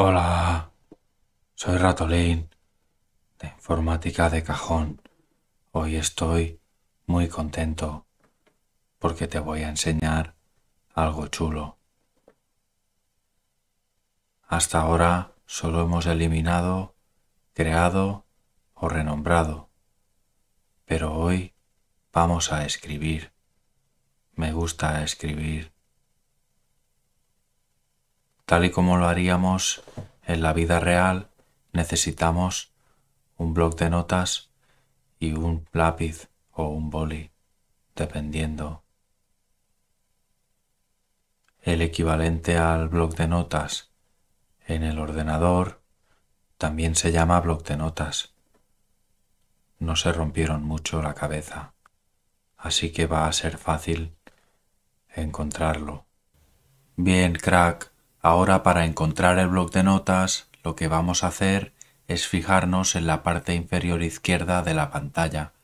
Hola, soy Ratolín, de informática de cajón. Hoy estoy muy contento porque te voy a enseñar algo chulo. Hasta ahora solo hemos eliminado, creado o renombrado, pero hoy vamos a escribir. Me gusta escribir tal y como lo haríamos en la vida real, necesitamos un bloc de notas y un lápiz o un boli, dependiendo. El equivalente al bloc de notas en el ordenador también se llama bloc de notas. No se rompieron mucho la cabeza, así que va a ser fácil encontrarlo. Bien, crack. Ahora para encontrar el bloc de notas lo que vamos a hacer es fijarnos en la parte inferior izquierda de la pantalla.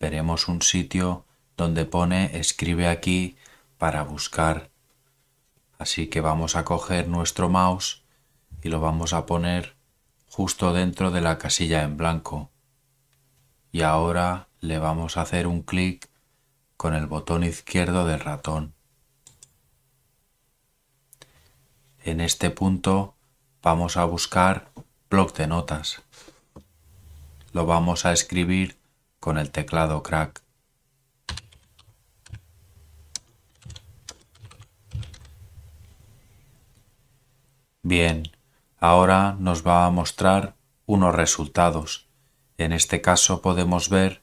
Veremos un sitio donde pone escribe aquí para buscar. Así que vamos a coger nuestro mouse y lo vamos a poner justo dentro de la casilla en blanco. Y ahora le vamos a hacer un clic con el botón izquierdo del ratón. En este punto vamos a buscar bloc de notas. Lo vamos a escribir con el teclado crack. Bien, ahora nos va a mostrar unos resultados. En este caso podemos ver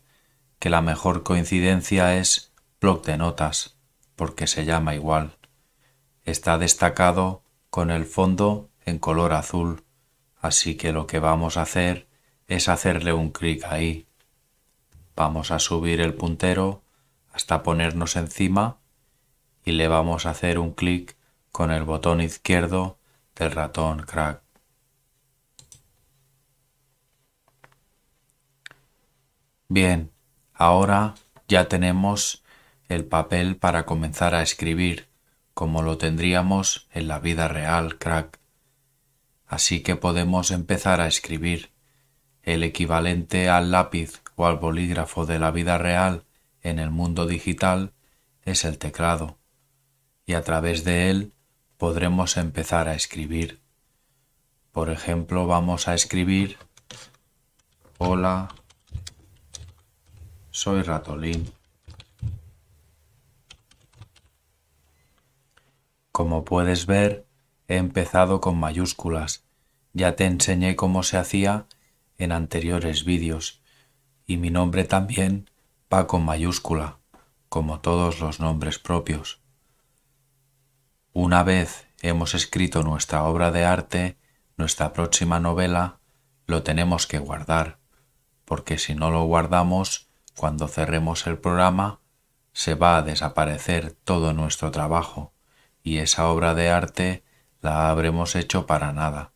que la mejor coincidencia es bloc de notas, porque se llama igual. Está destacado con el fondo en color azul, así que lo que vamos a hacer es hacerle un clic ahí. Vamos a subir el puntero hasta ponernos encima y le vamos a hacer un clic con el botón izquierdo del ratón crack. Bien, ahora ya tenemos el papel para comenzar a escribir como lo tendríamos en la vida real, crack. Así que podemos empezar a escribir el equivalente al lápiz o al bolígrafo de la vida real en el mundo digital es el teclado, y a través de él podremos empezar a escribir. Por ejemplo, vamos a escribir Hola, soy Ratolín. Como puedes ver, he empezado con mayúsculas. Ya te enseñé cómo se hacía en anteriores vídeos. Y mi nombre también va con mayúscula, como todos los nombres propios. Una vez hemos escrito nuestra obra de arte, nuestra próxima novela, lo tenemos que guardar, porque si no lo guardamos, cuando cerremos el programa, se va a desaparecer todo nuestro trabajo y esa obra de arte la habremos hecho para nada.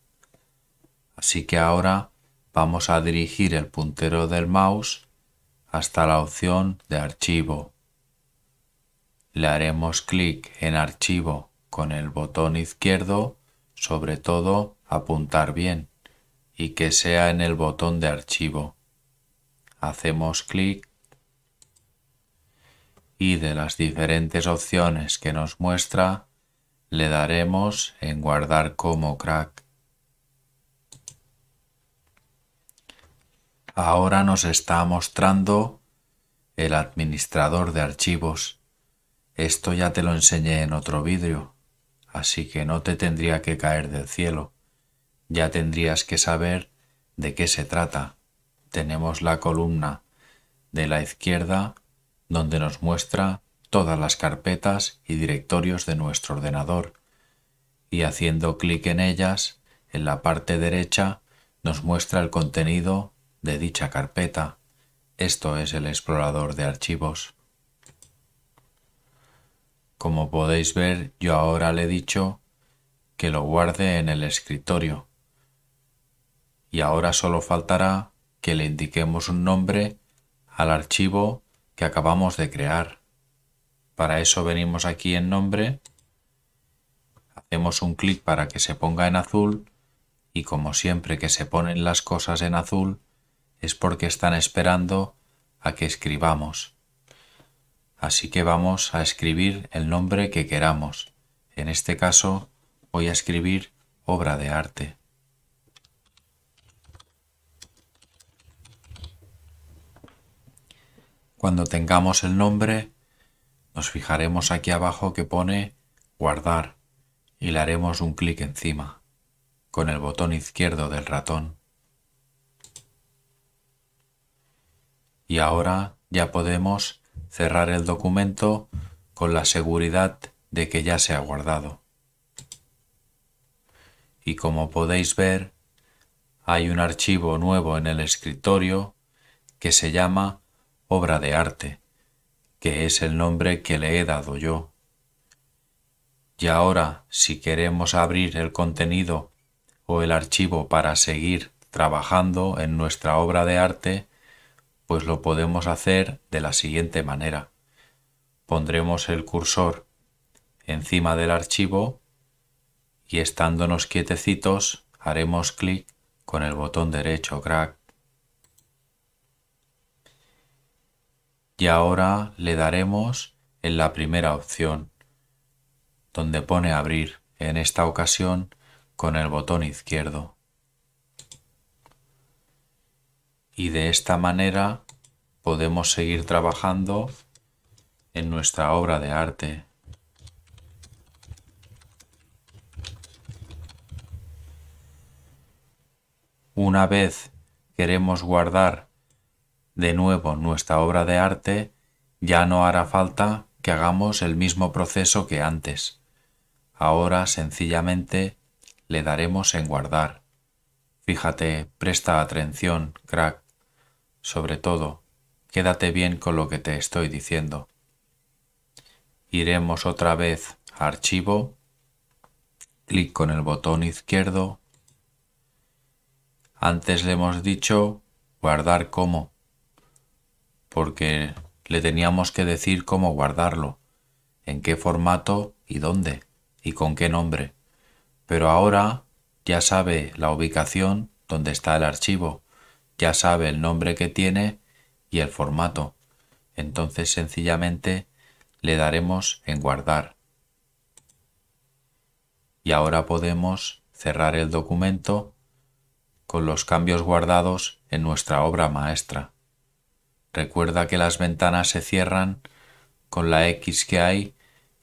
Así que ahora vamos a dirigir el puntero del mouse hasta la opción de archivo. Le haremos clic en archivo con el botón izquierdo, sobre todo apuntar bien y que sea en el botón de archivo. Hacemos clic y de las diferentes opciones que nos muestra le daremos en guardar como crack. Ahora nos está mostrando el administrador de archivos. Esto ya te lo enseñé en otro vídeo, así que no te tendría que caer del cielo. Ya tendrías que saber de qué se trata. Tenemos la columna de la izquierda donde nos muestra todas las carpetas y directorios de nuestro ordenador y haciendo clic en ellas, en la parte derecha nos muestra el contenido de dicha carpeta. Esto es el explorador de archivos. Como podéis ver, yo ahora le he dicho que lo guarde en el escritorio. Y ahora solo faltará que le indiquemos un nombre al archivo que acabamos de crear. Para eso venimos aquí en nombre, hacemos un clic para que se ponga en azul y como siempre que se ponen las cosas en azul es porque están esperando a que escribamos. Así que vamos a escribir el nombre que queramos. En este caso voy a escribir obra de arte. Cuando tengamos el nombre, nos fijaremos aquí abajo que pone guardar y le haremos un clic encima con el botón izquierdo del ratón. Y ahora ya podemos cerrar el documento con la seguridad de que ya se ha guardado. Y como podéis ver, hay un archivo nuevo en el escritorio que se llama obra de arte que es el nombre que le he dado yo. Y ahora, si queremos abrir el contenido o el archivo para seguir trabajando en nuestra obra de arte, pues lo podemos hacer de la siguiente manera. Pondremos el cursor encima del archivo y estándonos quietecitos haremos clic con el botón derecho crack y ahora le daremos en la primera opción, donde pone abrir, en esta ocasión con el botón izquierdo. Y de esta manera podemos seguir trabajando en nuestra obra de arte. Una vez queremos guardar de nuevo nuestra obra de arte, ya no hará falta que hagamos el mismo proceso que antes. Ahora sencillamente le daremos en guardar. Fíjate, presta atención, crack. Sobre todo, quédate bien con lo que te estoy diciendo. Iremos otra vez a archivo, clic con el botón izquierdo. Antes le hemos dicho guardar como porque le teníamos que decir cómo guardarlo, en qué formato y dónde, y con qué nombre. Pero ahora ya sabe la ubicación donde está el archivo, ya sabe el nombre que tiene y el formato. Entonces sencillamente le daremos en guardar. Y ahora podemos cerrar el documento con los cambios guardados en nuestra obra maestra. Recuerda que las ventanas se cierran con la X que hay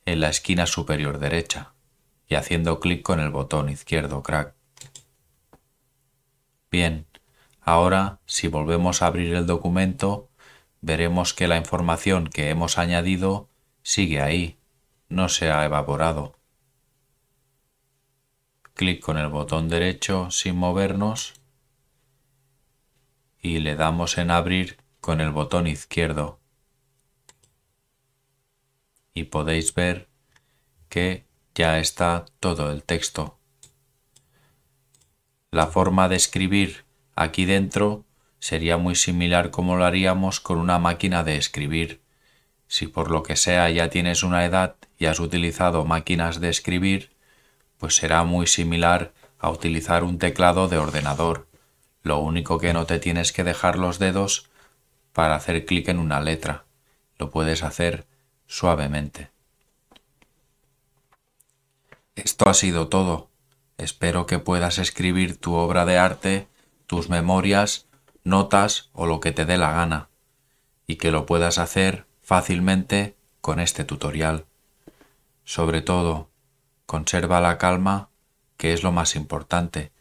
en la esquina superior derecha y haciendo clic con el botón izquierdo crack. Bien, ahora si volvemos a abrir el documento veremos que la información que hemos añadido sigue ahí, no se ha evaporado. Clic con el botón derecho sin movernos y le damos en abrir con el botón izquierdo y podéis ver que ya está todo el texto. La forma de escribir aquí dentro sería muy similar como lo haríamos con una máquina de escribir. Si por lo que sea ya tienes una edad y has utilizado máquinas de escribir, pues será muy similar a utilizar un teclado de ordenador. Lo único que no te tienes que dejar los dedos para hacer clic en una letra. Lo puedes hacer suavemente. Esto ha sido todo. Espero que puedas escribir tu obra de arte, tus memorias, notas o lo que te dé la gana, y que lo puedas hacer fácilmente con este tutorial. Sobre todo, conserva la calma, que es lo más importante,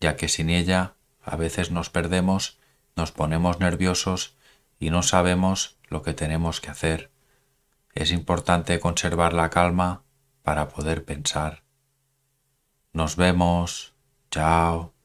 ya que sin ella a veces nos perdemos, nos ponemos nerviosos y no sabemos lo que tenemos que hacer. Es importante conservar la calma para poder pensar. Nos vemos. Chao.